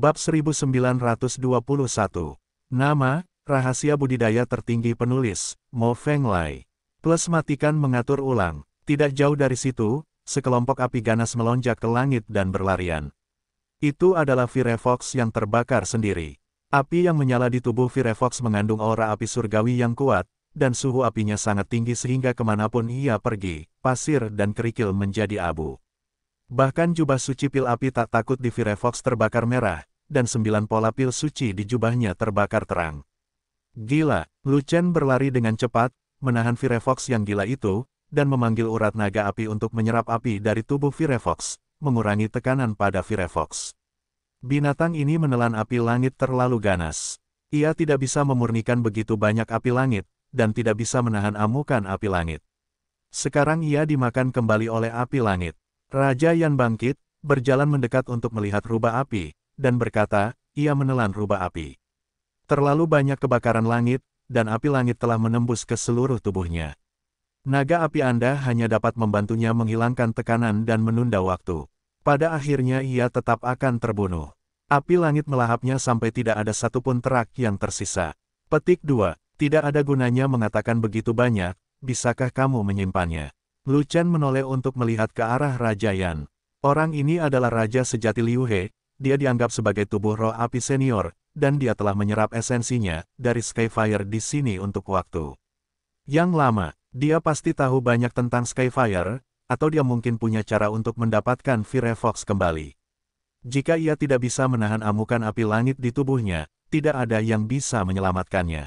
Bab 1921. Nama, Rahasia Budidaya Tertinggi Penulis, Mo Feng Lai. Plus matikan mengatur ulang. Tidak jauh dari situ, sekelompok api ganas melonjak ke langit dan berlarian. Itu adalah Firefox yang terbakar sendiri. Api yang menyala di tubuh Firefox mengandung aura api surgawi yang kuat, dan suhu apinya sangat tinggi sehingga kemanapun ia pergi, pasir dan kerikil menjadi abu. Bahkan jubah suci pil api tak takut di Firefox terbakar merah, dan sembilan pola pil suci di jubahnya terbakar terang. Gila, Lucen berlari dengan cepat, menahan Firefox yang gila itu, dan memanggil urat naga api untuk menyerap api dari tubuh Firefox, mengurangi tekanan pada Firefox. Binatang ini menelan api langit terlalu ganas. Ia tidak bisa memurnikan begitu banyak api langit, dan tidak bisa menahan amukan api langit. Sekarang ia dimakan kembali oleh api langit. Raja Yan bangkit, berjalan mendekat untuk melihat rubah api, dan berkata, ia menelan rubah api. Terlalu banyak kebakaran langit, dan api langit telah menembus ke seluruh tubuhnya. Naga api Anda hanya dapat membantunya menghilangkan tekanan dan menunda waktu. Pada akhirnya ia tetap akan terbunuh. Api langit melahapnya sampai tidak ada satupun terak yang tersisa. Petik 2. Tidak ada gunanya mengatakan begitu banyak, bisakah kamu menyimpannya? Lu Chen menoleh untuk melihat ke arah Raja Yan. Orang ini adalah Raja sejati Liu He, dia dianggap sebagai tubuh roh api senior, dan dia telah menyerap esensinya dari Skyfire di sini untuk waktu. Yang lama, dia pasti tahu banyak tentang Skyfire, atau dia mungkin punya cara untuk mendapatkan Fire Fox kembali. Jika ia tidak bisa menahan amukan api langit di tubuhnya, tidak ada yang bisa menyelamatkannya.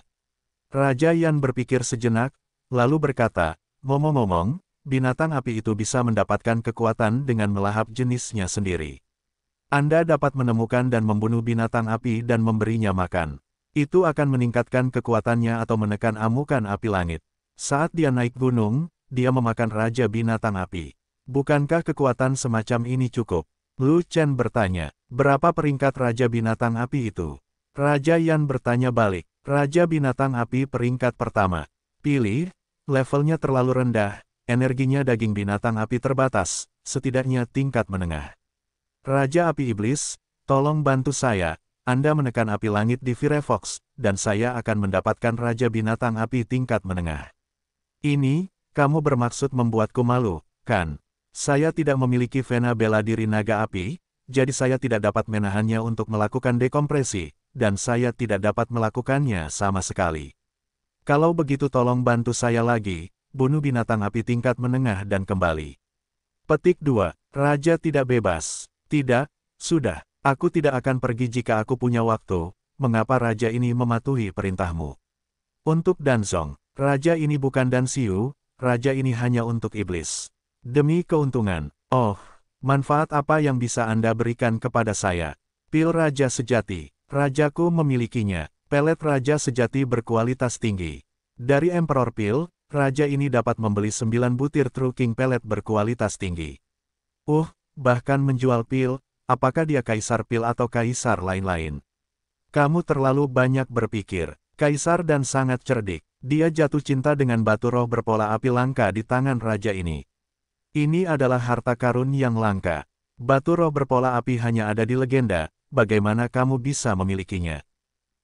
Raja Yan berpikir sejenak, lalu berkata, Ngomong-ngomong, binatang api itu bisa mendapatkan kekuatan dengan melahap jenisnya sendiri. Anda dapat menemukan dan membunuh binatang api dan memberinya makan. Itu akan meningkatkan kekuatannya atau menekan amukan api langit. Saat dia naik gunung, dia memakan raja binatang api. Bukankah kekuatan semacam ini cukup? Lu Chen bertanya, berapa peringkat Raja Binatang Api itu? Raja Yan bertanya balik, Raja Binatang Api peringkat pertama. Pilih, levelnya terlalu rendah, Energinya daging binatang api terbatas, setidaknya tingkat menengah. Raja Api Iblis, tolong bantu saya, Anda menekan api langit di Firefox, dan saya akan mendapatkan Raja Binatang Api tingkat menengah. Ini, kamu bermaksud membuatku malu, kan? Saya tidak memiliki vena bela diri naga api, jadi saya tidak dapat menahannya untuk melakukan dekompresi, dan saya tidak dapat melakukannya sama sekali. Kalau begitu tolong bantu saya lagi, bunuh binatang api tingkat menengah dan kembali. Petik 2. Raja tidak bebas. Tidak, sudah, aku tidak akan pergi jika aku punya waktu, mengapa raja ini mematuhi perintahmu. Untuk Danzong, raja ini bukan Danziu, raja ini hanya untuk iblis. Demi keuntungan, oh, manfaat apa yang bisa Anda berikan kepada saya? Pil raja sejati, rajaku memilikinya, pelet raja sejati berkualitas tinggi. Dari Emperor Pil, raja ini dapat membeli 9 butir True King Pellet berkualitas tinggi. Uh, bahkan menjual pil, apakah dia kaisar pil atau kaisar lain-lain? Kamu terlalu banyak berpikir, kaisar dan sangat cerdik. Dia jatuh cinta dengan batu roh berpola api langka di tangan raja ini. Ini adalah harta karun yang langka. Batu roh berpola api hanya ada di legenda, bagaimana kamu bisa memilikinya?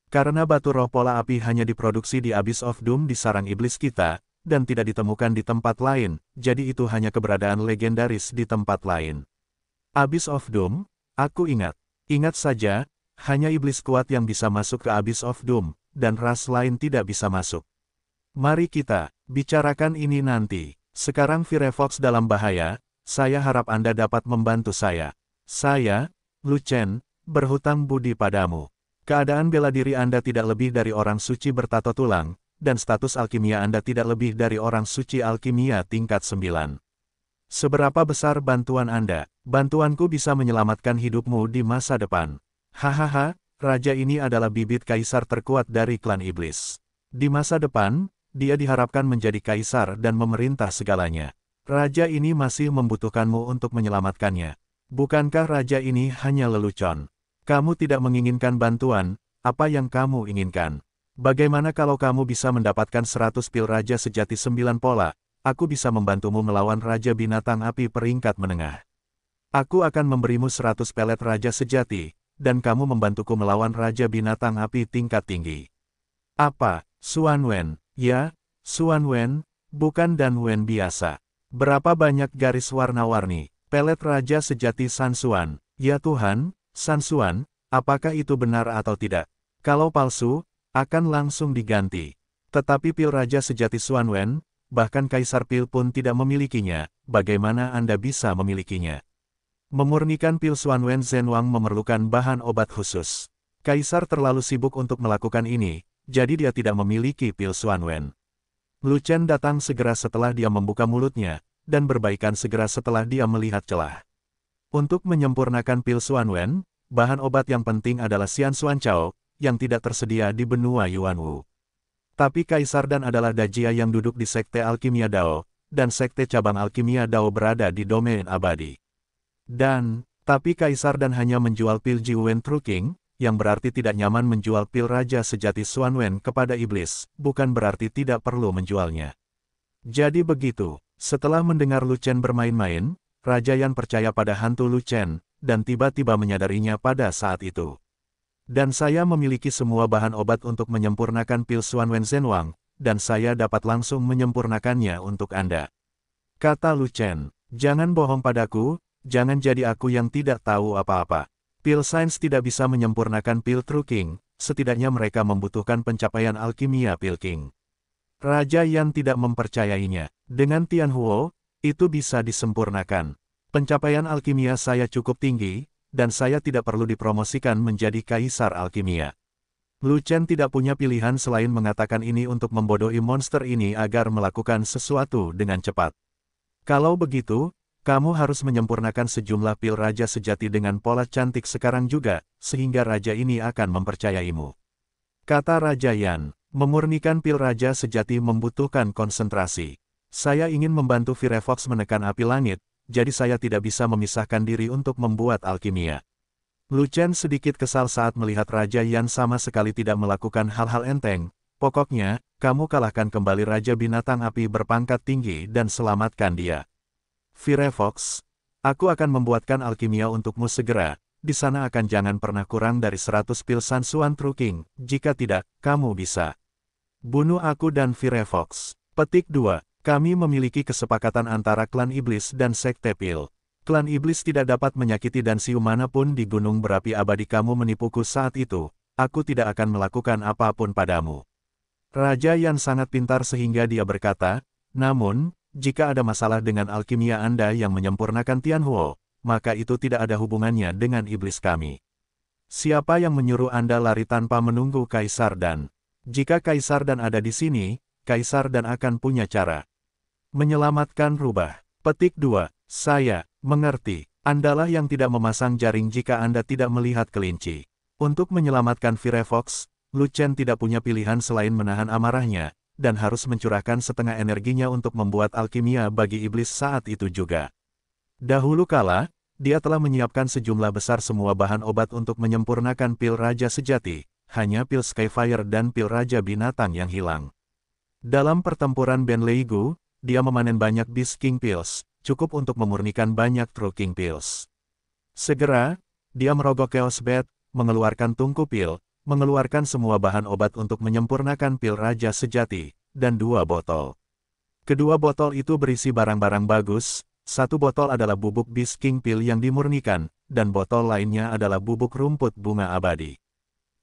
Karena batu roh pola api hanya diproduksi di Abyss of Doom di sarang iblis kita, dan tidak ditemukan di tempat lain, jadi itu hanya keberadaan legendaris di tempat lain. Abyss of Doom, aku ingat. Ingat saja, hanya iblis kuat yang bisa masuk ke Abyss of Doom, dan ras lain tidak bisa masuk. Mari kita, bicarakan ini nanti. Sekarang Firefox dalam bahaya, saya harap Anda dapat membantu saya. Saya, Lu Chen, berhutang budi padamu. Keadaan bela diri Anda tidak lebih dari orang suci bertato tulang, dan status alkimia Anda tidak lebih dari orang suci alkimia tingkat 9. Seberapa besar bantuan Anda? Bantuanku bisa menyelamatkan hidupmu di masa depan. Hahaha, raja ini adalah bibit kaisar terkuat dari klan iblis. Di masa depan, dia diharapkan menjadi kaisar dan memerintah segalanya. Raja ini masih membutuhkanmu untuk menyelamatkannya. Bukankah raja ini hanya lelucon? Kamu tidak menginginkan bantuan, apa yang kamu inginkan? Bagaimana kalau kamu bisa mendapatkan 100 pil Raja Sejati 9 pola, aku bisa membantumu melawan Raja Binatang Api peringkat menengah. Aku akan memberimu 100 pelet Raja Sejati, dan kamu membantuku melawan Raja Binatang Api tingkat tinggi. Apa, Suan Wen? Ya, Suan Wen, bukan Dan Wen biasa. Berapa banyak garis warna-warni, pelet Raja Sejati San Suan. Ya Tuhan, San Suan. apakah itu benar atau tidak? Kalau palsu, akan langsung diganti. Tetapi pil raja sejati Suanwen, bahkan kaisar pil pun tidak memilikinya, bagaimana Anda bisa memilikinya? Memurnikan pil Zen Zenwang memerlukan bahan obat khusus. Kaisar terlalu sibuk untuk melakukan ini, jadi dia tidak memiliki pil Suanwen. Lu Chen datang segera setelah dia membuka mulutnya, dan berbaikan segera setelah dia melihat celah. Untuk menyempurnakan pil Suanwen, bahan obat yang penting adalah Xian Xuan Chao, yang tidak tersedia di benua Yuanwu. Tapi Kaisar dan adalah Dajia yang duduk di Sekte Alkimia Dao, dan Sekte Cabang Alkimia Dao berada di domain abadi. Dan, tapi Kaisar dan hanya menjual pil Jiwen Truking, yang berarti tidak nyaman menjual pil Raja Sejati Suanwen kepada Iblis, bukan berarti tidak perlu menjualnya. Jadi begitu, setelah mendengar Lu bermain-main, Raja Yan percaya pada hantu Lu dan tiba-tiba menyadarinya pada saat itu. Dan saya memiliki semua bahan obat untuk menyempurnakan pil Wen Zhen Wang, dan saya dapat langsung menyempurnakannya untuk Anda. Kata Lu Chen, jangan bohong padaku, jangan jadi aku yang tidak tahu apa-apa. Pil sains tidak bisa menyempurnakan pil True King, setidaknya mereka membutuhkan pencapaian alkimia pil King. Raja yang tidak mempercayainya. Dengan Tian Huo, itu bisa disempurnakan. Pencapaian alkimia saya cukup tinggi, dan saya tidak perlu dipromosikan menjadi kaisar alkimia. Lu Chen tidak punya pilihan selain mengatakan ini untuk membodohi monster ini agar melakukan sesuatu dengan cepat. Kalau begitu, kamu harus menyempurnakan sejumlah pil raja sejati dengan pola cantik sekarang juga, sehingga raja ini akan mempercayaimu. Kata Raja Yan, memurnikan pil raja sejati membutuhkan konsentrasi. Saya ingin membantu Firefox menekan api langit, jadi saya tidak bisa memisahkan diri untuk membuat alkimia. Lu Chen sedikit kesal saat melihat Raja Yan sama sekali tidak melakukan hal-hal enteng. Pokoknya, kamu kalahkan kembali Raja Binatang Api berpangkat tinggi dan selamatkan dia. Firefox, aku akan membuatkan alkimia untukmu segera. Di sana akan jangan pernah kurang dari 100 pil Sansuan Truking. Jika tidak, kamu bisa. Bunuh aku dan Firefox. Petik 2. Kami memiliki kesepakatan antara klan iblis dan sekte pil. Klan iblis tidak dapat menyakiti dan manapun di gunung berapi abadi kamu menipuku saat itu, aku tidak akan melakukan apapun padamu. Raja yang sangat pintar sehingga dia berkata, namun, jika ada masalah dengan alkimia Anda yang menyempurnakan Tianhuo, maka itu tidak ada hubungannya dengan iblis kami. Siapa yang menyuruh Anda lari tanpa menunggu Kaisar dan? Jika Kaisar dan ada di sini, kaisar dan akan punya cara. Menyelamatkan rubah. Petik 2. Saya, mengerti. Andalah yang tidak memasang jaring jika Anda tidak melihat kelinci. Untuk menyelamatkan Firefox, Lucen tidak punya pilihan selain menahan amarahnya, dan harus mencurahkan setengah energinya untuk membuat alkimia bagi iblis saat itu juga. Dahulu kala, dia telah menyiapkan sejumlah besar semua bahan obat untuk menyempurnakan pil raja sejati, hanya pil Skyfire dan pil raja binatang yang hilang. Dalam pertempuran Leigu, dia memanen banyak bis King Pills, cukup untuk memurnikan banyak True King Pills. Segera, dia merogoh Chaos bed, mengeluarkan tungku pil, mengeluarkan semua bahan obat untuk menyempurnakan pil Raja Sejati, dan dua botol. Kedua botol itu berisi barang-barang bagus, satu botol adalah bubuk bis King Pil yang dimurnikan, dan botol lainnya adalah bubuk rumput bunga abadi.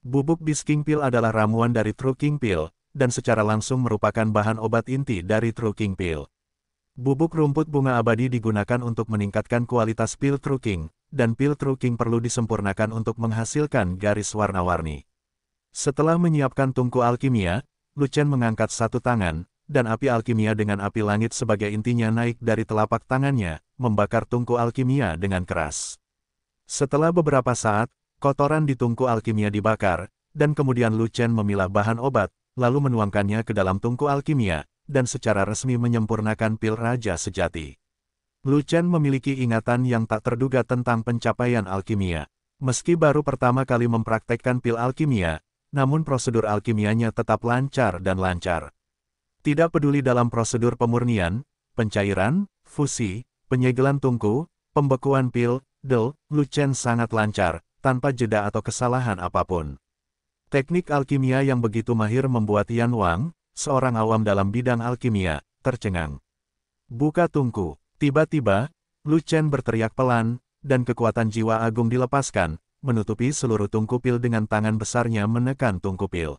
Bubuk bis King Pil adalah ramuan dari True King Pill, dan secara langsung merupakan bahan obat inti dari True King Pill. Bubuk rumput bunga abadi digunakan untuk meningkatkan kualitas pil True King, dan pil True King perlu disempurnakan untuk menghasilkan garis warna-warni. Setelah menyiapkan tungku alkimia, Lucen mengangkat satu tangan, dan api alkimia dengan api langit sebagai intinya naik dari telapak tangannya, membakar tungku alkimia dengan keras. Setelah beberapa saat, kotoran di tungku alkimia dibakar, dan kemudian Lucen memilah bahan obat, lalu menuangkannya ke dalam tungku alkimia, dan secara resmi menyempurnakan pil raja sejati. Lu Chen memiliki ingatan yang tak terduga tentang pencapaian alkimia. Meski baru pertama kali mempraktekkan pil alkimia, namun prosedur alkimianya tetap lancar dan lancar. Tidak peduli dalam prosedur pemurnian, pencairan, fusi, penyegelan tungku, pembekuan pil, del, Lu Chen sangat lancar, tanpa jeda atau kesalahan apapun. Teknik alkimia yang begitu mahir membuat Yan Wang, seorang awam dalam bidang alkimia, tercengang. Buka tungku. Tiba-tiba, Lu Chen berteriak pelan, dan kekuatan jiwa agung dilepaskan, menutupi seluruh tungku pil dengan tangan besarnya menekan tungku pil.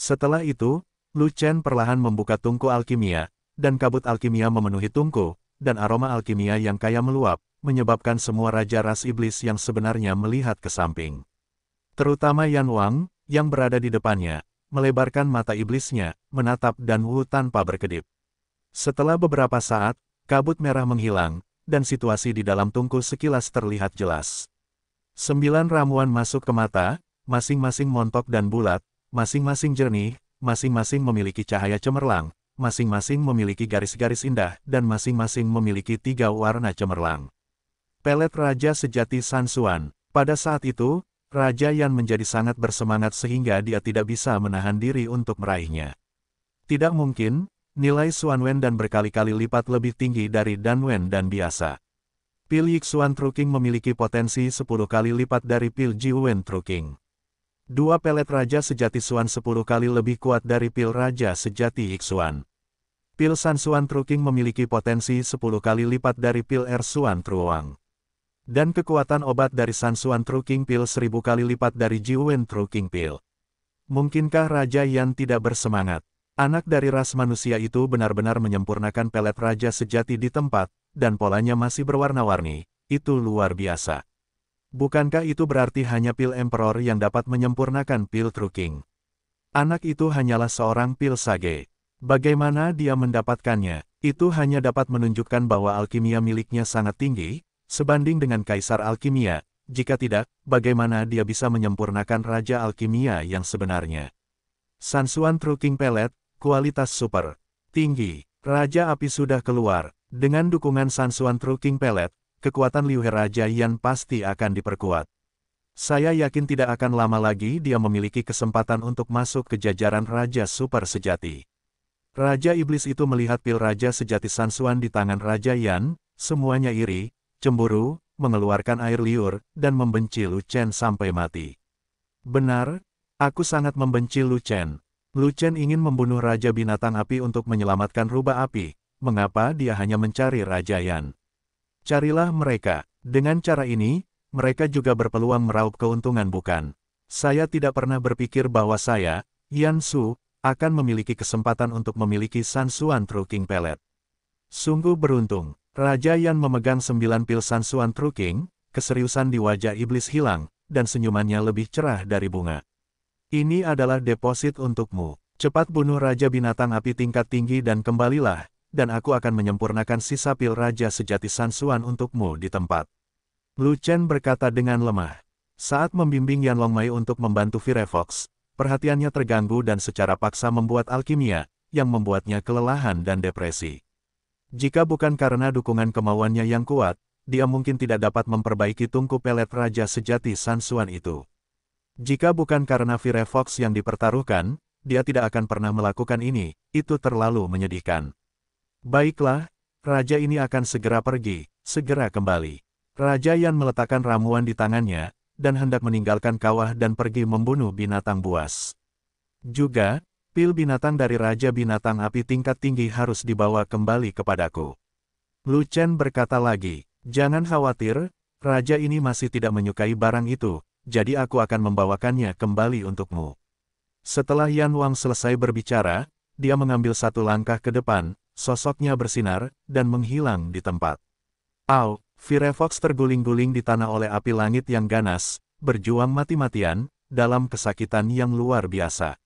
Setelah itu, Lu Chen perlahan membuka tungku alkimia, dan kabut alkimia memenuhi tungku, dan aroma alkimia yang kaya meluap, menyebabkan semua raja ras iblis yang sebenarnya melihat ke samping. Terutama Yan Wang, yang berada di depannya, melebarkan mata iblisnya, menatap Dan Wu tanpa berkedip. Setelah beberapa saat, kabut merah menghilang, dan situasi di dalam tungku sekilas terlihat jelas. Sembilan ramuan masuk ke mata, masing-masing montok dan bulat, masing-masing jernih, masing-masing memiliki cahaya cemerlang, masing-masing memiliki garis-garis indah, dan masing-masing memiliki tiga warna cemerlang. Pelet Raja Sejati Sansuan. Pada saat itu, Raja Yan menjadi sangat bersemangat sehingga dia tidak bisa menahan diri untuk meraihnya. Tidak mungkin, nilai Wen dan berkali-kali lipat lebih tinggi dari Dan Wen dan biasa. Pil Yixuan Truking memiliki potensi 10 kali lipat dari Pil Jiwen Truking. Dua pelet Raja Sejati Xuan 10 kali lebih kuat dari Pil Raja Sejati Yixuan. Pil San Xuan Truking memiliki potensi 10 kali lipat dari Pil Er Xuan Truang. Dan kekuatan obat dari Sansuan True King Pill seribu kali lipat dari Jiwen True King Pill. Mungkinkah Raja Yan tidak bersemangat? Anak dari ras manusia itu benar-benar menyempurnakan pelet Raja sejati di tempat, dan polanya masih berwarna-warni, itu luar biasa. Bukankah itu berarti hanya Pil Emperor yang dapat menyempurnakan Pil Truking? Anak itu hanyalah seorang Pil Sage. Bagaimana dia mendapatkannya? Itu hanya dapat menunjukkan bahwa alkimia miliknya sangat tinggi, sebanding dengan Kaisar Alkimia, jika tidak, bagaimana dia bisa menyempurnakan Raja Alkimia yang sebenarnya? Sansuan Truking Pelet kualitas super. Tinggi, Raja Api sudah keluar. Dengan dukungan Sansuan Truking Pelet, kekuatan Liu He Raja Yan pasti akan diperkuat. Saya yakin tidak akan lama lagi dia memiliki kesempatan untuk masuk ke jajaran Raja Super Sejati. Raja Iblis itu melihat pil Raja Sejati Sansuan di tangan Raja Yan, semuanya iri, cemburu, mengeluarkan air liur, dan membenci Lu Chen sampai mati. Benar, aku sangat membenci Lu Chen. Lu Chen ingin membunuh Raja Binatang Api untuk menyelamatkan Rubah Api. Mengapa dia hanya mencari Raja Yan? Carilah mereka. Dengan cara ini, mereka juga berpeluang meraup keuntungan bukan? Saya tidak pernah berpikir bahwa saya, Yan Su, akan memiliki kesempatan untuk memiliki Sansuan Truking Pellet. Sungguh beruntung. Raja Yan memegang sembilan pil Sansuan Truking, keseriusan di wajah iblis hilang, dan senyumannya lebih cerah dari bunga. Ini adalah deposit untukmu. Cepat bunuh Raja Binatang Api tingkat tinggi dan kembalilah, dan aku akan menyempurnakan sisa pil Raja Sejati Sansuan untukmu di tempat. Lu Chen berkata dengan lemah. Saat membimbing Yan Longmai untuk membantu Firefox, perhatiannya terganggu dan secara paksa membuat alkimia, yang membuatnya kelelahan dan depresi. Jika bukan karena dukungan kemauannya yang kuat, dia mungkin tidak dapat memperbaiki tungku pelet Raja Sejati Sansuan itu. Jika bukan karena Fire Fox yang dipertaruhkan, dia tidak akan pernah melakukan ini, itu terlalu menyedihkan. Baiklah, Raja ini akan segera pergi, segera kembali. Raja Yan meletakkan ramuan di tangannya, dan hendak meninggalkan kawah dan pergi membunuh binatang buas. Juga, Pil binatang dari Raja Binatang Api tingkat tinggi harus dibawa kembali kepadaku. Lu Chen berkata lagi, jangan khawatir, Raja ini masih tidak menyukai barang itu, jadi aku akan membawakannya kembali untukmu. Setelah Yan Wang selesai berbicara, dia mengambil satu langkah ke depan, sosoknya bersinar, dan menghilang di tempat. Au, Firefox terguling-guling di tanah oleh api langit yang ganas, berjuang mati-matian, dalam kesakitan yang luar biasa.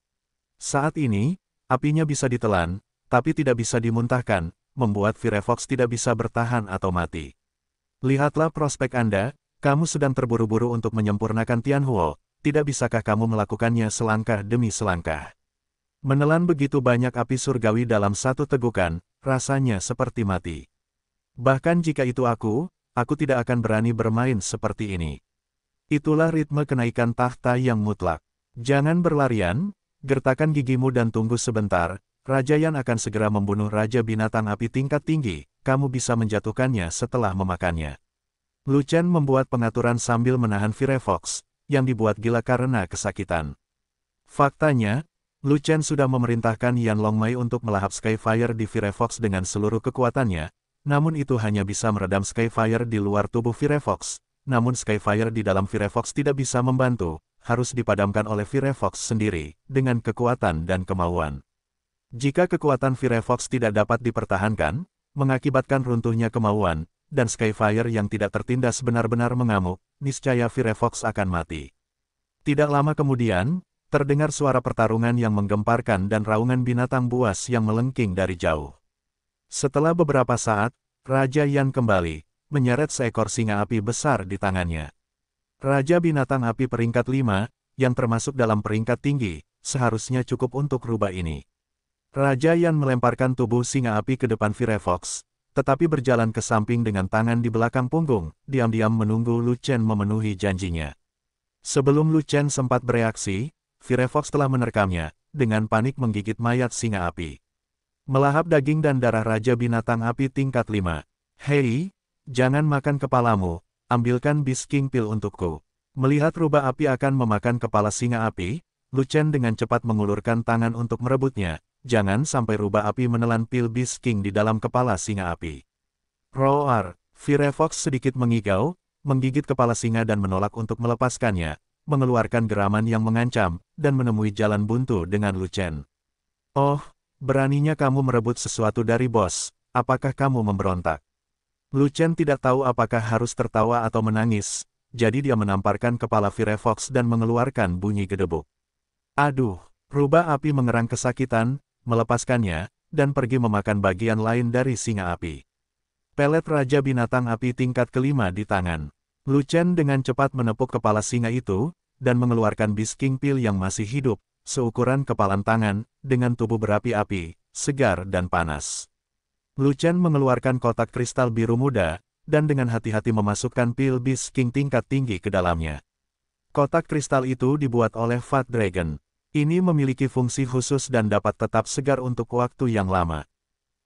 Saat ini, apinya bisa ditelan, tapi tidak bisa dimuntahkan, membuat Firefox tidak bisa bertahan atau mati. Lihatlah prospek Anda, kamu sedang terburu-buru untuk menyempurnakan Tianhuo, tidak bisakah kamu melakukannya selangkah demi selangkah? Menelan begitu banyak api surgawi dalam satu tegukan, rasanya seperti mati. Bahkan jika itu aku, aku tidak akan berani bermain seperti ini. Itulah ritme kenaikan tahta yang mutlak. Jangan berlarian, Gertakan gigimu dan tunggu sebentar, Raja Yan akan segera membunuh Raja Binatang Api tingkat tinggi, kamu bisa menjatuhkannya setelah memakannya. Lu Chen membuat pengaturan sambil menahan Firefox, yang dibuat gila karena kesakitan. Faktanya, Lu Chen sudah memerintahkan Yan Longmai untuk melahap Skyfire di Firefox dengan seluruh kekuatannya, namun itu hanya bisa meredam Skyfire di luar tubuh Firefox, namun Skyfire di dalam Firefox tidak bisa membantu, harus dipadamkan oleh Firefox sendiri, dengan kekuatan dan kemauan. Jika kekuatan Firefox tidak dapat dipertahankan, mengakibatkan runtuhnya kemauan, dan Skyfire yang tidak tertindas benar-benar mengamuk, niscaya Firefox akan mati. Tidak lama kemudian, terdengar suara pertarungan yang menggemparkan dan raungan binatang buas yang melengking dari jauh. Setelah beberapa saat, Raja Yan kembali, menyeret seekor singa api besar di tangannya. Raja binatang api peringkat 5, yang termasuk dalam peringkat tinggi, seharusnya cukup untuk rubah ini. Raja Yan melemparkan tubuh singa api ke depan Firefox, tetapi berjalan ke samping dengan tangan di belakang punggung, diam-diam menunggu Lu Chen memenuhi janjinya. Sebelum Lu Chen sempat bereaksi, Firefox telah menerkamnya, dengan panik menggigit mayat singa api. Melahap daging dan darah Raja Binatang Api tingkat 5. Hei, jangan makan kepalamu, ambilkan bis King Pil untukku. Melihat rubah api akan memakan kepala singa api, Lucen dengan cepat mengulurkan tangan untuk merebutnya, jangan sampai rubah api menelan pil bis King di dalam kepala singa api. Roar, Firefox sedikit mengigau, menggigit kepala singa dan menolak untuk melepaskannya, mengeluarkan geraman yang mengancam, dan menemui jalan buntu dengan Lucen. Oh, beraninya kamu merebut sesuatu dari bos, apakah kamu memberontak? Luchen tidak tahu apakah harus tertawa atau menangis, jadi dia menamparkan kepala Firefox dan mengeluarkan bunyi gedebuk. Aduh, rubah api mengerang kesakitan, melepaskannya, dan pergi memakan bagian lain dari singa api. Pelet Raja Binatang Api tingkat kelima di tangan. Luchen dengan cepat menepuk kepala singa itu, dan mengeluarkan bisking pil yang masih hidup, seukuran kepalan tangan, dengan tubuh berapi-api, segar dan panas. Lucian mengeluarkan kotak kristal biru muda, dan dengan hati-hati memasukkan pil bis king tingkat tinggi ke dalamnya. Kotak kristal itu dibuat oleh Fat Dragon. Ini memiliki fungsi khusus dan dapat tetap segar untuk waktu yang lama.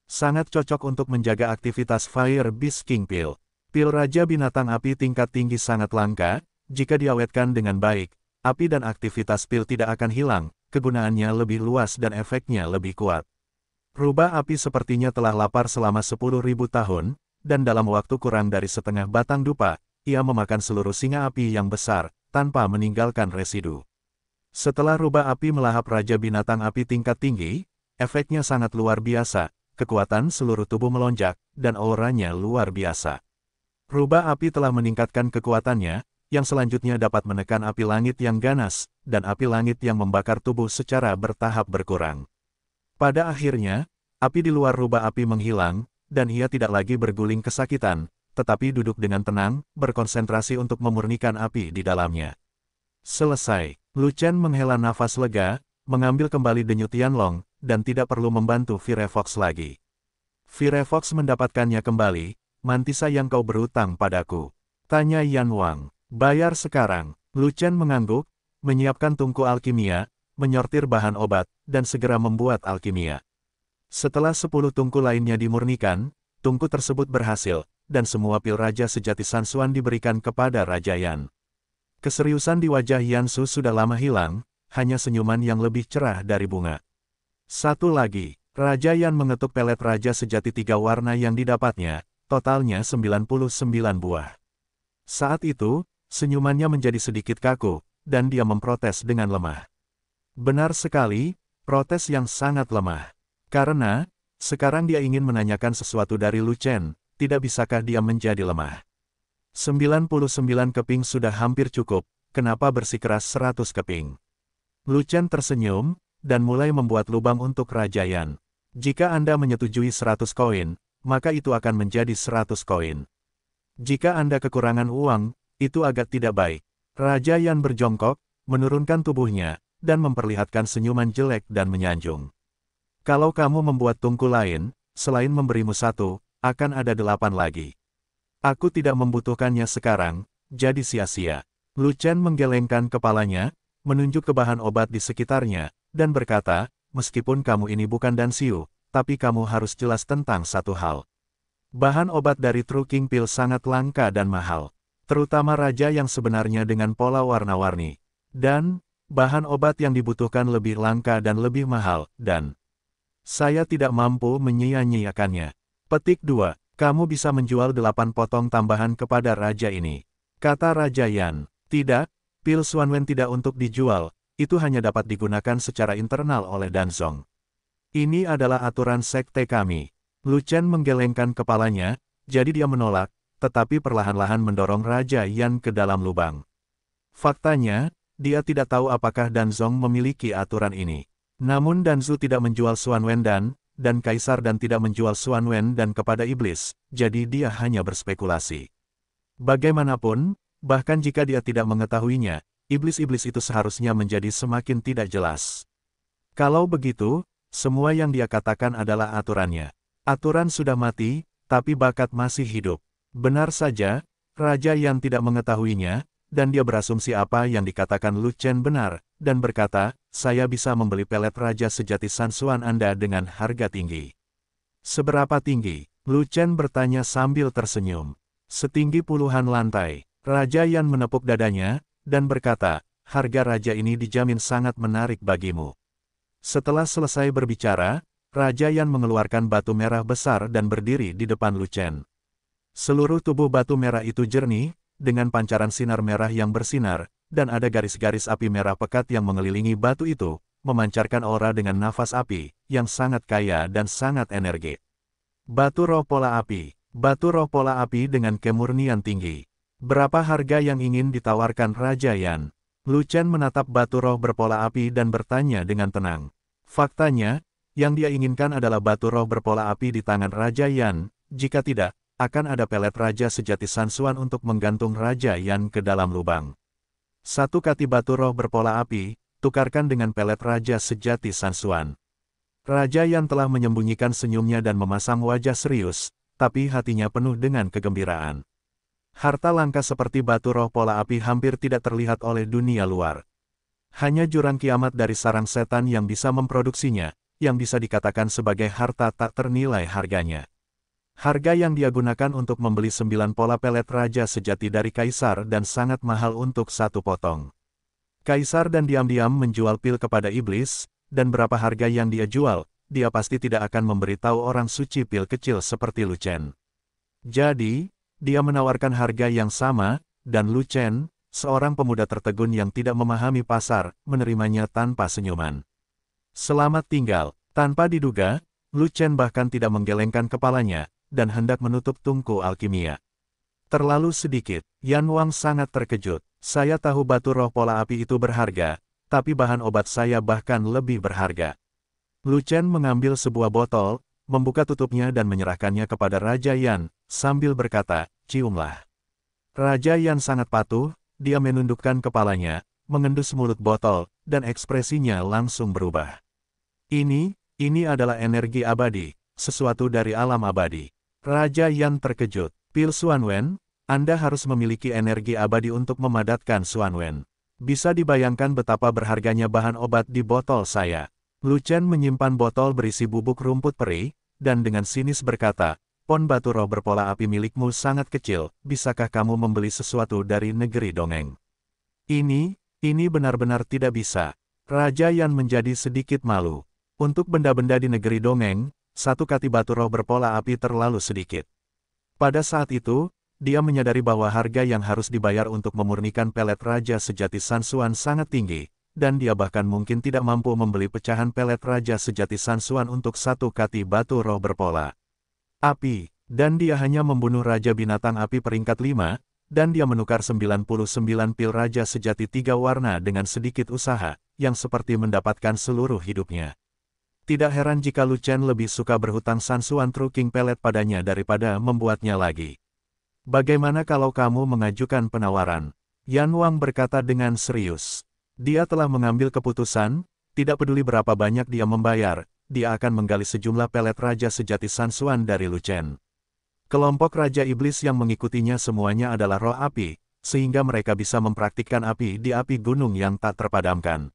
Sangat cocok untuk menjaga aktivitas Fire Beast King Pill. Pil Raja Binatang Api tingkat tinggi sangat langka, jika diawetkan dengan baik, api dan aktivitas pil tidak akan hilang, kegunaannya lebih luas dan efeknya lebih kuat. Rubah api sepertinya telah lapar selama 10.000 tahun, dan dalam waktu kurang dari setengah batang dupa, ia memakan seluruh singa api yang besar, tanpa meninggalkan residu. Setelah rubah api melahap Raja Binatang Api tingkat tinggi, efeknya sangat luar biasa, kekuatan seluruh tubuh melonjak, dan auranya luar biasa. Rubah api telah meningkatkan kekuatannya, yang selanjutnya dapat menekan api langit yang ganas, dan api langit yang membakar tubuh secara bertahap berkurang. Pada akhirnya, api di luar rubah api menghilang, dan ia tidak lagi berguling kesakitan, tetapi duduk dengan tenang, berkonsentrasi untuk memurnikan api di dalamnya. Selesai, Lucian menghela nafas lega, mengambil kembali denyut Long, dan tidak perlu membantu Firefox lagi. Firefox mendapatkannya kembali, mantisa yang kau berutang padaku. Tanya Yan Wang, bayar sekarang. Lucian mengangguk, menyiapkan tungku alkimia, menyortir bahan obat, dan segera membuat alkimia. Setelah sepuluh tungku lainnya dimurnikan, tungku tersebut berhasil, dan semua pil Raja Sejati Sansuan diberikan kepada Raja Yan. Keseriusan di wajah Yansu sudah lama hilang, hanya senyuman yang lebih cerah dari bunga. Satu lagi, Raja Yan mengetuk pelet Raja Sejati tiga warna yang didapatnya, totalnya 99 buah. Saat itu, senyumannya menjadi sedikit kaku, dan dia memprotes dengan lemah. Benar sekali, protes yang sangat lemah. Karena, sekarang dia ingin menanyakan sesuatu dari Lu Chen, tidak bisakah dia menjadi lemah? 99 keping sudah hampir cukup, kenapa bersikeras 100 keping? Lu Chen tersenyum, dan mulai membuat lubang untuk Rajayan. Jika Anda menyetujui 100 koin, maka itu akan menjadi 100 koin. Jika Anda kekurangan uang, itu agak tidak baik. Raja Yan berjongkok, menurunkan tubuhnya, dan memperlihatkan senyuman jelek dan menyanjung. Kalau kamu membuat tungku lain, selain memberimu satu, akan ada delapan lagi. Aku tidak membutuhkannya sekarang, jadi sia-sia. Lu Chen menggelengkan kepalanya, menunjuk ke bahan obat di sekitarnya, dan berkata, meskipun kamu ini bukan Dansiu, tapi kamu harus jelas tentang satu hal. Bahan obat dari True King Pill sangat langka dan mahal, terutama raja yang sebenarnya dengan pola warna-warni. Dan, Bahan obat yang dibutuhkan lebih langka dan lebih mahal, dan saya tidak mampu menyia-nyiakannya. Petik 2. Kamu bisa menjual delapan potong tambahan kepada raja ini. Kata Raja Yan. Tidak, pil Suanwen tidak untuk dijual, itu hanya dapat digunakan secara internal oleh Danzong. Ini adalah aturan sekte kami. Lu Chen menggelengkan kepalanya, jadi dia menolak, tetapi perlahan-lahan mendorong Raja Yan ke dalam lubang. Faktanya, dia tidak tahu apakah Danzong memiliki aturan ini. Namun Danzu tidak menjual Suan Wen dan Kaisar dan tidak menjual Suan dan kepada iblis, jadi dia hanya berspekulasi. Bagaimanapun, bahkan jika dia tidak mengetahuinya, iblis-iblis itu seharusnya menjadi semakin tidak jelas. Kalau begitu, semua yang dia katakan adalah aturannya. Aturan sudah mati, tapi bakat masih hidup. Benar saja, raja yang tidak mengetahuinya, dan dia berasumsi apa yang dikatakan Lu Chen benar, dan berkata, saya bisa membeli pelet Raja Sejati Sansuan Anda dengan harga tinggi. Seberapa tinggi? Lu Chen bertanya sambil tersenyum. Setinggi puluhan lantai, Raja Yan menepuk dadanya, dan berkata, harga raja ini dijamin sangat menarik bagimu. Setelah selesai berbicara, Raja Yan mengeluarkan batu merah besar dan berdiri di depan Lu Chen. Seluruh tubuh batu merah itu jernih, dengan pancaran sinar merah yang bersinar, dan ada garis-garis api merah pekat yang mengelilingi batu itu, memancarkan aura dengan nafas api, yang sangat kaya dan sangat energi. Batu roh pola api, batu roh pola api dengan kemurnian tinggi. Berapa harga yang ingin ditawarkan Raja Yan? Lucen menatap batu roh berpola api dan bertanya dengan tenang. Faktanya, yang dia inginkan adalah batu roh berpola api di tangan Raja Yan, jika tidak, akan ada pelet Raja Sejati Sansuan untuk menggantung Raja Yan ke dalam lubang. Satu kati batu roh berpola api, tukarkan dengan pelet Raja Sejati Sansuan. Raja Yan telah menyembunyikan senyumnya dan memasang wajah serius, tapi hatinya penuh dengan kegembiraan. Harta langka seperti batu roh pola api hampir tidak terlihat oleh dunia luar. Hanya jurang kiamat dari sarang setan yang bisa memproduksinya, yang bisa dikatakan sebagai harta tak ternilai harganya. Harga yang dia gunakan untuk membeli sembilan pola pelet raja sejati dari Kaisar dan sangat mahal untuk satu potong. Kaisar dan diam-diam menjual pil kepada iblis, dan berapa harga yang dia jual, dia pasti tidak akan memberitahu orang suci pil kecil seperti Lucen. Jadi, dia menawarkan harga yang sama, dan Lucen, seorang pemuda tertegun yang tidak memahami pasar, menerimanya tanpa senyuman. Selamat tinggal, tanpa diduga, Lucen bahkan tidak menggelengkan kepalanya, dan hendak menutup tungku alkimia. Terlalu sedikit, Yan Wang sangat terkejut. Saya tahu batu roh pola api itu berharga, tapi bahan obat saya bahkan lebih berharga. Lu Chen mengambil sebuah botol, membuka tutupnya dan menyerahkannya kepada Raja Yan, sambil berkata, ciumlah. Raja Yan sangat patuh, dia menundukkan kepalanya, mengendus mulut botol, dan ekspresinya langsung berubah. Ini, ini adalah energi abadi, sesuatu dari alam abadi. Raja Yan terkejut. Pil Suanwen, Anda harus memiliki energi abadi untuk memadatkan Suanwen. Bisa dibayangkan betapa berharganya bahan obat di botol saya. Chen menyimpan botol berisi bubuk rumput peri, dan dengan sinis berkata, Pon batu roh berpola api milikmu sangat kecil, bisakah kamu membeli sesuatu dari negeri dongeng? Ini, ini benar-benar tidak bisa. Raja Yan menjadi sedikit malu. Untuk benda-benda di negeri dongeng, satu kati batu roh berpola api terlalu sedikit. Pada saat itu, dia menyadari bahwa harga yang harus dibayar untuk memurnikan pelet raja sejati Sansuan sangat tinggi, dan dia bahkan mungkin tidak mampu membeli pecahan pelet raja sejati Sansuan untuk satu kati batu roh berpola api, dan dia hanya membunuh Raja Binatang Api peringkat 5, dan dia menukar 99 pil Raja Sejati tiga warna dengan sedikit usaha, yang seperti mendapatkan seluruh hidupnya. Tidak heran jika Chen lebih suka berhutang sansuan Truking Pelet padanya daripada membuatnya lagi. Bagaimana kalau kamu mengajukan penawaran? Yan Wang berkata dengan serius. Dia telah mengambil keputusan, tidak peduli berapa banyak dia membayar, dia akan menggali sejumlah pelet Raja Sejati Sansuan dari Chen. Kelompok Raja Iblis yang mengikutinya semuanya adalah roh api, sehingga mereka bisa mempraktikkan api di api gunung yang tak terpadamkan.